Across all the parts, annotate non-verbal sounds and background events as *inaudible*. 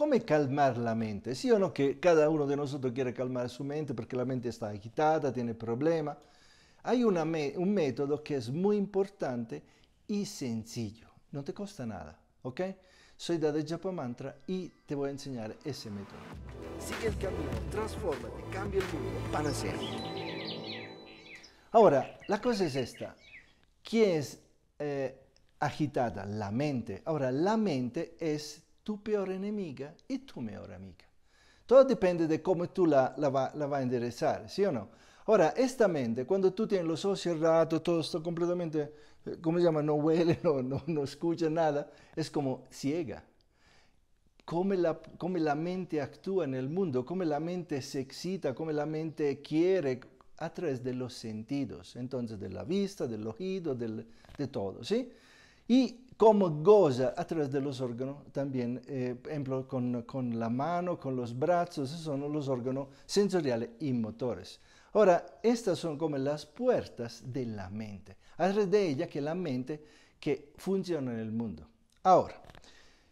¿Cómo calmar la mente? ¿Sí o no que cada uno de nosotros quiere calmar su mente porque la mente está agitada, tiene problemas? Hay un método que es muy importante y sencillo. No te cuesta nada, ¿ok? Soy de Japa Mantra y te voy a enseñar ese método. Sigue el camino, transfórmate, cambia el mundo para siempre. Ahora, la cosa es esta. ¿Quién es eh, agitada? La mente. Ahora, la mente es tu peor enemiga y tu mejor amiga. Todo depende de cómo tú la, la, va, la va a enderezar, ¿sí o no? Ahora, esta mente, cuando tú tienes los ojos cerrados, todo esto completamente, eh, ¿cómo se llama? No huele, *laughs* no, no, escucha nada, es como ciega. Cómo la, cómo la mente actúa en el mundo, cómo la mente se excita, cómo la mente quiere a través de los sentidos, entonces de la vista, del oído, del, de todo, ¿sí? Y como goza a través de los órganos, también, eh, por ejemplo, con, con, la mano, con los brazos, esos son los órganos sensoriales y motores. Ahora, estas son como las puertas de la mente, a través de ella que la mente que funciona en el mundo. Ahora,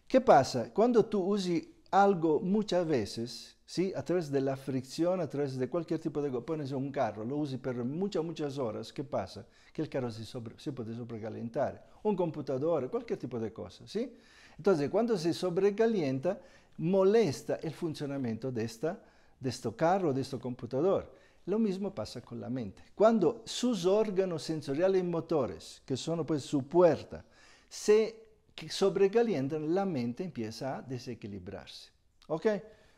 ¿qué pasa? Cuando tú usas algo muchas veces, ¿sí? a través de la fricción, a través de cualquier tipo de... Pones un carro, lo usas por muchas, muchas horas, ¿qué pasa? que el carro se, se puede sobrecalentar, un computador, cualquier tipo de cosa, ¿sí? Entonces, cuando se sobrecalienta, molesta el funcionamiento de, de este carro, de este computador. Lo mismo pasa con la mente. Cuando sus órganos sensoriales y motores, que son pues su puerta, se sobrecalientan, la mente empieza a desequilibrarse. ¿Ok?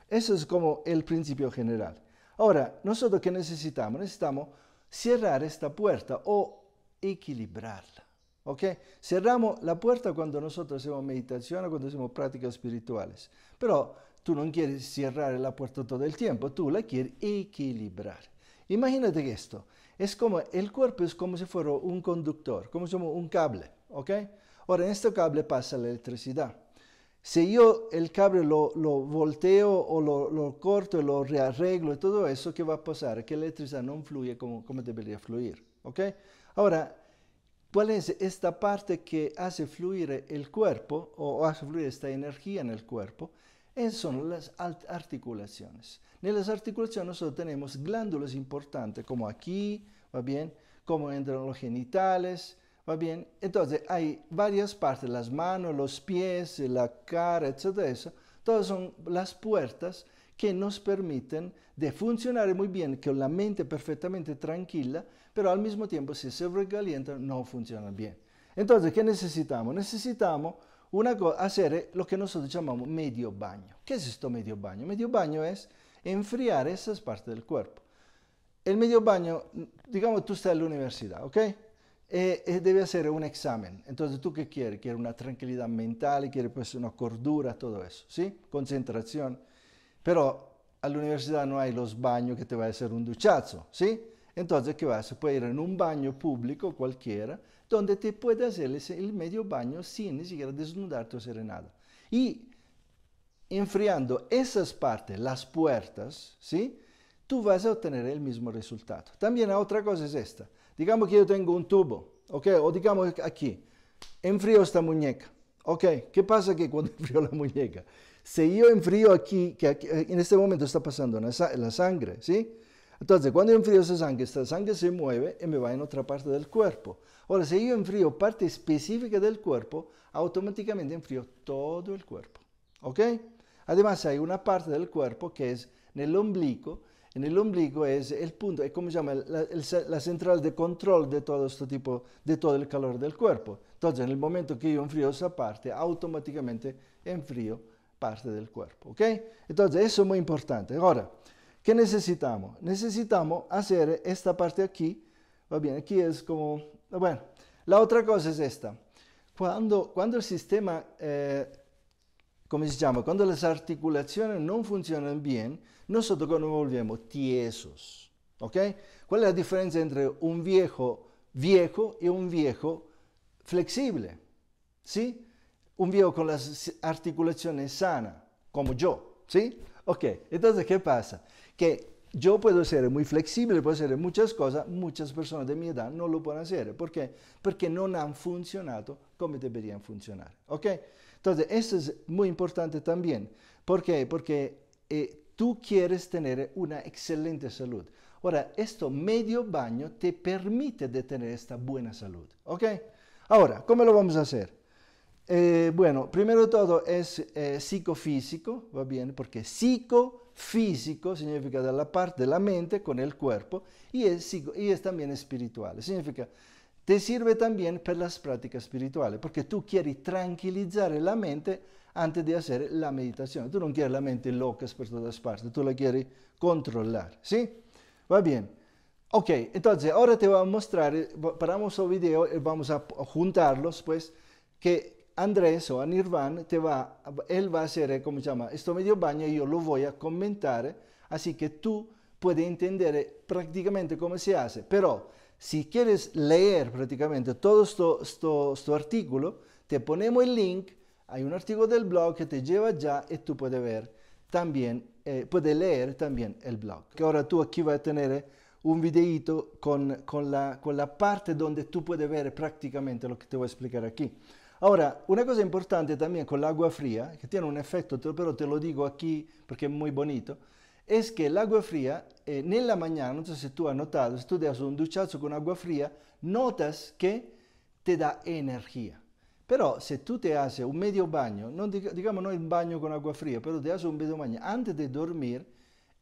Eso es como el principio general. Ahora, nosotros ¿qué necesitamos, necesitamos cerrar esta puerta o equilibrarla. ¿Ok? Cerramos la puerta cuando nosotros hacemos meditación, o cuando hacemos prácticas espirituales. Pero tú no quieres cerrar la puerta todo el tiempo, tú la quieres equilibrar. Imagínate que esto es como el cuerpo es como si fuera un conductor, como si fuera un cable. ¿Ok? Ahora en este cable pasa la electricidad. Si yo el cable lo, volteo o lo, lo, corto, lo rearreglo y todo eso, ¿qué va a pasar? Que la electricidad no fluye como, debería fluir. Ahora, ¿cuál es esta parte que hace fluir el cuerpo o hace fluir esta energía en el cuerpo? Esas son las articulaciones. En las articulaciones nosotros tenemos glándulas importantes, como aquí, ¿va bien? Como entran los genitales, bien, entonces hay varias partes, las manos, los pies, la cara, etcétera, eso. Todas son las puertas que nos permiten de funcionar muy bien con la mente perfectamente tranquila, pero al mismo tiempo si se recalientan no funciona bien. Entonces, ¿qué necesitamos? Necesitamos una hacer eh, lo que nosotros llamamos medio baño. ¿Qué es esto medio baño? Medio baño es enfriar esas partes del cuerpo. El medio baño, digamos, tú estás en la universidad, ¿ok? Eh, eh, debe hacer un examen. Entonces, ¿tú qué quieres? Quieres una tranquilidad mental, quieres pues una cordura, todo eso, ¿sí? Concentración. Pero a la universidad no hay los baños que te va a hacer un duchazo, ¿sí? Entonces, ¿qué vas? Se puede ir en un baño público cualquiera, donde te puede hacer el medio baño sin ni siquiera desnudarte o hacer nada. Y enfriando esas partes, las puertas, ¿sí? Tú vas a obtener el mismo resultado. También otra cosa es esta. Digamos que yo tengo un tubo, ¿ok? O digamos aquí, enfrío esta muñeca, ¿ok? ¿Qué pasa que cuando *laughs* enfrío la muñeca? Si yo enfrío aquí, que eh, en este momento está pasando la, sangre, ¿sí? Entonces, cuando enfrío esa sangre, esta sangre se mueve y me va en otra parte del cuerpo. Ahora, si yo enfrío parte específica del cuerpo, automáticamente enfrío todo el cuerpo, ¿ok? Además, hay una parte del cuerpo que es en el ombligo en el ombligo es el punto, es como se llama, la, central de control de todo este tipo, de todo el calor del cuerpo. Entonces, en el momento que yo enfrío esa parte, automáticamente enfrío parte del cuerpo, ¿ok? Entonces, eso es muy importante. Ahora, ¿qué necesitamos? Necesitamos hacer esta parte aquí, va bien, aquí es como, bueno, la otra cosa es esta. Cuando, cuando el sistema eh, come si llama, cuando las articulaciones no funcionan bien, nosotros nos volvemos tiesos. ¿Ok? Qual è la differenza entre un viejo viejo e un viejo flexible? ¿Sí? Un viejo con las articulaciones sanas, como yo. Ok, allora che pasa? Che io posso essere molto flexible, posso hacer molte cose, molte persone di mia età non lo possono hacer. Perché? Perché non hanno funzionato come como funzionare. ¿Ok? Entonces, eso es muy importante también. ¿Por qué? Porque eh, tú quieres tener una excelente salud. Ahora, esto medio baño te permite de tener esta buena salud. ¿Ok? Ahora, ¿cómo lo vamos a hacer? Eh, bueno, primero de todo es eh, psicofísico, ¿va bien? Porque psicofísico significa de la parte de la mente con el cuerpo y es, y es también espiritual. Significa te sirve también per las prácticas espirituales, perché tu quieres tranquilizar la mente antes de hacer la meditación. Tú no quieres la mente loca por todas partes, tú la quieres controlar, ¿sí? Va bien. Ok, entonces ahora te voy a mostrar, paramos el video y vamos a juntarlos, pues, que Andrés o Anirvan te va, él va a hacer, ¿cómo se llama? Esto medio baño y yo lo voy a comentar, así que tú puedes entender prácticamente cómo se hace, pero Si quieres leer prácticamente todo este artículo, te ponemos el link, hay un artículo del blog que te lleva ya y tú puedes ver también, eh, puedes leer también el blog. Que ahora tú aquí vas a tener eh, un videito con, la, con la parte donde tú puedes ver prácticamente lo que te voy a explicar aquí. Ahora, una cosa importante también con la agua fría, que tiene un efecto, pero te lo digo aquí porque es muy bonito, es que el agua fría en la mañana, no si se has notado, si tú te un duchazo con agua fría, notas que te da energía. Pero si tú te haces un medio baño, digamos no no un baño con agua fría, pero te haces un medio baño antes de dormir,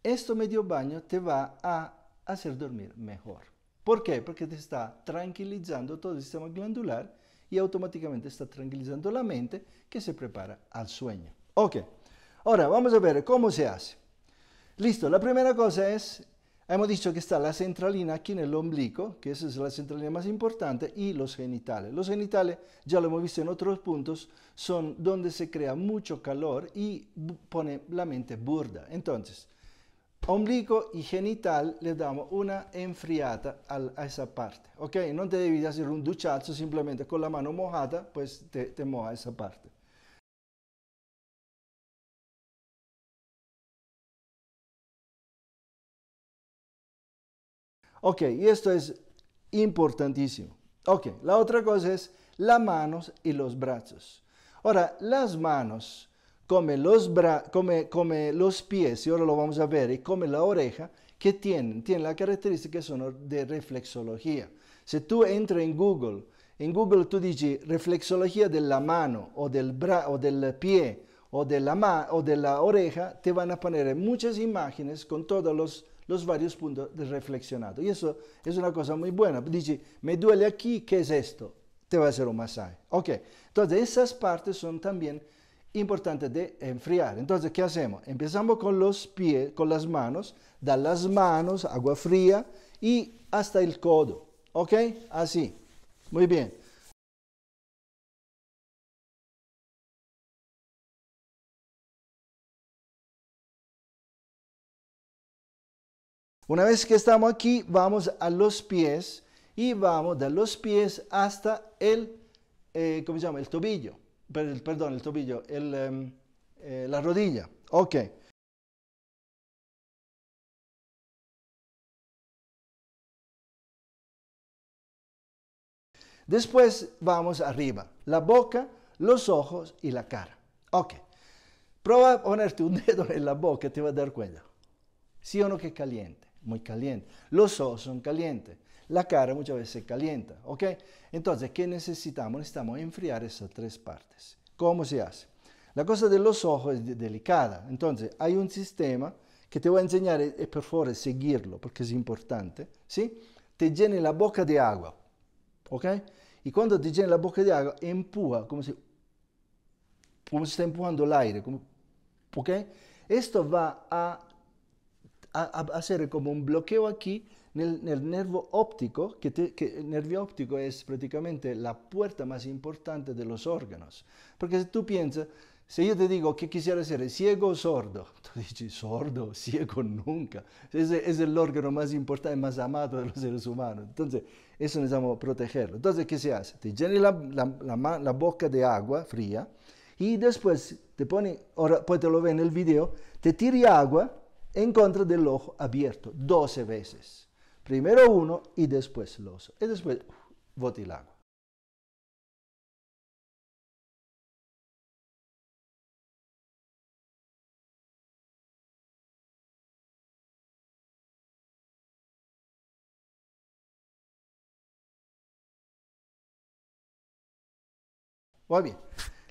este medio baño te va a hacer dormir mejor. ¿Por qué? Porque te está tranquilizando todo el sistema glandular y automáticamente está tranquilizando la mente que se prepara al sueño. Ok, ahora vamos a ver cómo se hace. Listo, la primera cosa es, hemos dicho que está la centralina aquí en el ombligo, que esa es la centralina más importante, y los genitales. Los genitales, ya lo hemos visto en otros puntos, son donde se crea mucho calor y pone la mente burda. Entonces, ombligo y genital le damos una enfriada a, esa parte, ¿ok? No te debes hacer un duchazo simplemente con la mano mojada, pues te, te moja esa parte. Ok, y esto es importantísimo. Ok, la otra cosa es las manos y los brazos. Ahora, las manos come los, come, come los pies, y ahora lo vamos a ver, y come la oreja, que tienen, tienen la característica son de reflexología. Si tú entras en Google, en Google tú dices reflexología de la mano o del, bra o del pie o de, la o de la oreja, te van a poner muchas imágenes con todos los los varios puntos de Y eso es una cosa muy buena. Dice, me duele aquí, ¿qué es esto? Te va a hacer un masaje. Ok, entonces esas partes son también importantes de enfriar. Entonces, ¿qué hacemos? Empezamos con los pies, con las manos, da las manos, agua fría y hasta el codo. Ok, así. Muy bien. Una vez que estamos aquí, vamos a los pies y vamos de los pies hasta el, eh, ¿cómo se llama? El tobillo, perdón, el tobillo, em, eh, la rodilla. Ok. Después vamos arriba, la boca, los ojos y la cara. Ok. Prueba ponerte un dedo en la boca, te va a dar cuenta. Sí o no que caliente muy caliente. Los ojos son calientes. La cara muchas veces calienta, ¿ok? Entonces, ¿qué necesitamos? Necesitamos enfriar esas tres partes. ¿Cómo se hace? La cosa de los ojos es delicada. Entonces, hay un sistema que te voy a enseñar y eh, eh, por favor seguirlo porque es importante, si Te llena la boca de agua, ¿ok? Y cuando te llena la boca de agua, empuja como si, como si está empujando el aire, como, ¿ok? Esto va a a, hacer como un bloqueo aquí en el nervio óptico, que, el nervio óptico es prácticamente la puerta más importante de los órganos. Porque si tú piensas, si yo te digo que quisiera ser ciego o sordo, *laughs* tú dices sordo, *laughs* ciego nunca. Ese es el órgano más importante, más amado de los seres humanos. Entonces, eso necesitamos protegerlo. Entonces, ¿qué se hace? Te llena la, boca de agua fría y después te pone, ahora pues te lo en el video, te tira agua en contra del ojo abierto, 12 veces. Primero uno y después el oso. Y después boti el agua. bien.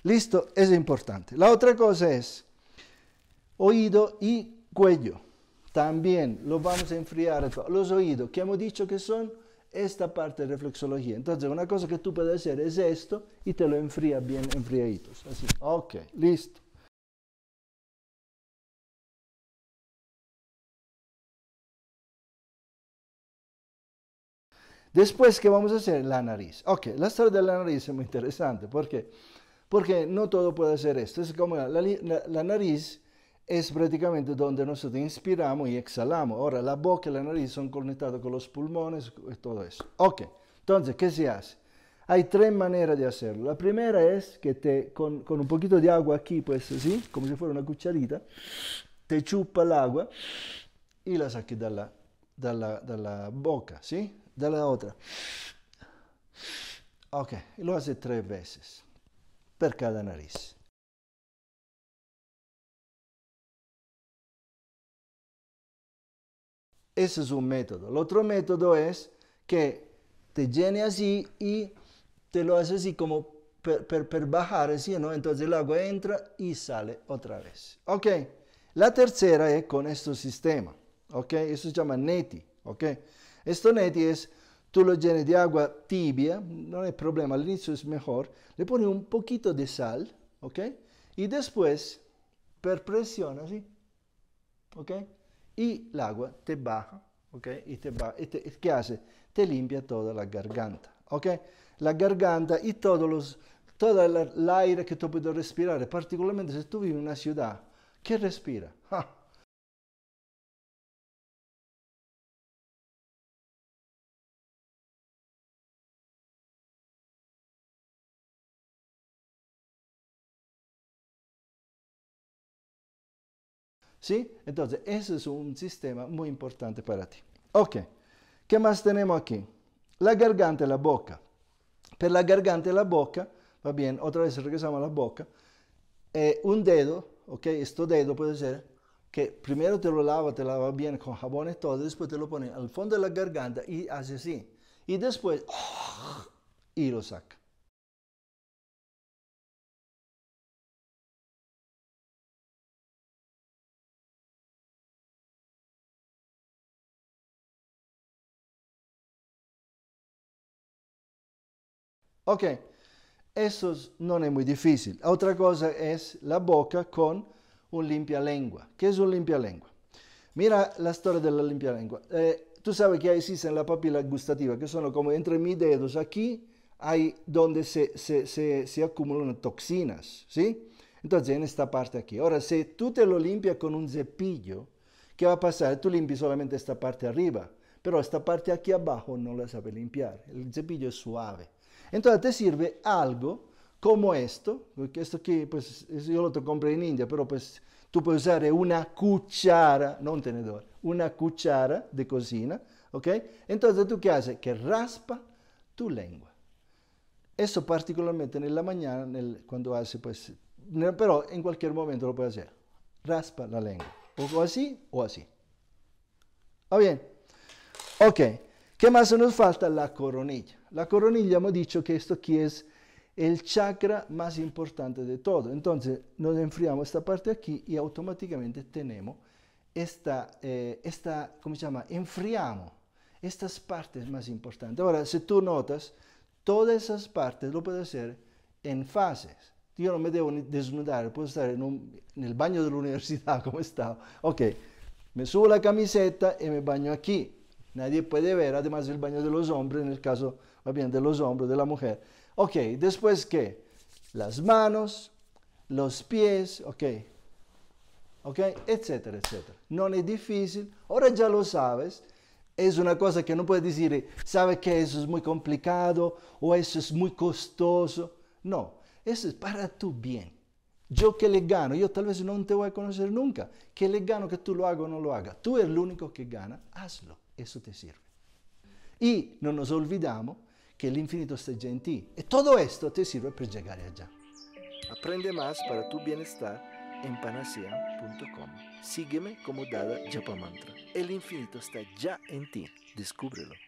Listo, es importante. La otra cosa es oído y cuello también lo vamos a enfriar, los oídos, que hemos dicho que son esta parte de reflexología. Entonces, una cosa que tú puedes hacer es esto y te lo enfría bien enfriaditos. Así, ok, listo. Después, ¿qué vamos a hacer? La nariz. Ok, la historia de la nariz es muy interesante. ¿Por qué? Porque no todo puede hacer esto. Es como la, la nariz es prácticamente donde nosotros inspiramos y exhalamos. Ahora, la boca y la nariz son conectados con los pulmones y todo eso. Ok, entonces, ¿qué se hace? Hay tres maneras de hacerlo. La primera es que te, con, un poquito de agua aquí, pues así, como si fuera una cucharita, te chupa el agua y la saques de la, boca, ¿sí? De la otra. Ok, lo haces tres veces, por cada nariz. Ese es un método. El otro método es que te llene así y te lo haces así como per, bajar, así, ¿no? Entonces el agua entra y sale otra vez. Ok, la tercera es con este sistema, ok? Eso se llama neti, ok? Esto neti es, tú lo llenes de agua tibia, no hay problema, al inicio es mejor, le pones un poquito de sal, ok? Y después, per presión, así, ok? y el agua te baja, ¿ok? Y te baja. Y te, ¿Qué hace? Te limpia toda la garganta, ¿ok? La garganta y todo, los, todo el aire que tú puedes respirar, particularmente si tú vives en una ciudad que respira. ¡Ja! Ah, ¿Sí? Entonces, ese es un sistema muy importante para ti. Ok, ¿qué más tenemos aquí? La garganta y la boca. pero la garganta y la boca, va bien, otra vez regresamos a la boca. Eh, un dedo, ok, este dedo puede ser que primero te lo lava, te lava bien con jabón y todo, después te lo pone al fondo de la garganta y hace así. Y después, y lo saca. Ok, eso no es muy difícil. Otra cosa es la boca con un limpia lengua. ¿Qué es un limpia lengua? Mira la historia de la limpia lengua. Eh, tú sabes que hay, en la papila gustativa, que son como entre mis dedos aquí, hay donde se, se, se, se acumulan toxinas, ¿sí? Entonces, en esta parte aquí. Ahora, si tú te lo limpias con un cepillo, ¿qué va a pasar? Tú limpias solamente esta parte arriba, pero esta parte aquí abajo no la sabes limpiar. El cepillo es suave. Entonces te sirve algo como esto, porque esto aquí, pues yo lo compré en India, pero pues tú puedes usar eh, una cuchara, no un tenedor, una cuchara de cocina, ¿ok? Entonces tú qué haces? Que raspa tu lengua. Eso particularmente en la mañana, cuando hace, pues, pero en cualquier momento lo puedes hacer. Raspa la lengua, o así o así. ¿Está bien? Ok. ¿Qué más nos falta? La coronilla. La coronilla, hemos dicho que esto aquí es el chakra más importante de todo. Entonces nos enfriamos esta parte aquí y automáticamente tenemos esta, eh, esta ¿cómo se llama? Enfriamos estas partes más importantes. Ahora, si tú notas, todas esas partes lo puedes hacer en fases. Yo no me debo desnudar, puedo estar en, en el baño de la *laughs* universidad como estaba. Ok, me subo la camiseta y me baño aquí Nadie puede ver, además del baño de los hombres, en el caso más bien de los hombres, de la mujer. Ok, después qué? Las manos, los pies, ok. Ok, etcétera, etcétera. No es difícil. Ahora ya lo sabes. Es una cosa que no puedes decir, sabe que eso es muy complicado o eso es muy costoso. No, eso es para tu bien. Yo que le gano, yo tal vez no te voy a conocer nunca. Que le gano que tú lo hagas o no lo hagas. Tú eres el único que gana, hazlo. eso te sirve. Y no nos olvidamos que el infinito está ya en ti. Y todo esto te sirve para llegar allá. Aprende más para tu bienestar en panacea.com. Sígueme como Dada Mantra. El infinito está ya en ti. Descúbrelo.